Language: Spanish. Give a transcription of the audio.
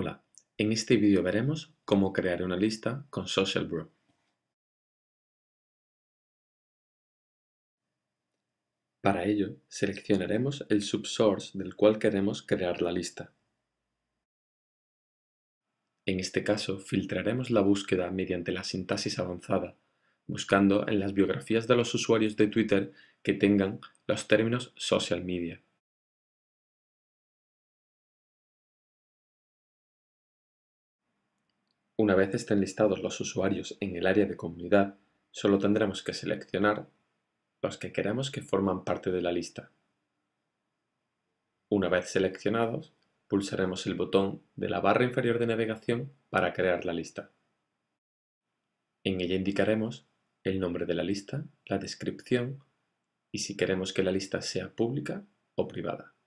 Hola, en este vídeo veremos cómo crear una lista con Social Para ello, seleccionaremos el subsource del cual queremos crear la lista. En este caso, filtraremos la búsqueda mediante la sintaxis avanzada, buscando en las biografías de los usuarios de Twitter que tengan los términos social media. Una vez estén listados los usuarios en el área de comunidad, solo tendremos que seleccionar los que queremos que forman parte de la lista. Una vez seleccionados, pulsaremos el botón de la barra inferior de navegación para crear la lista. En ella indicaremos el nombre de la lista, la descripción y si queremos que la lista sea pública o privada.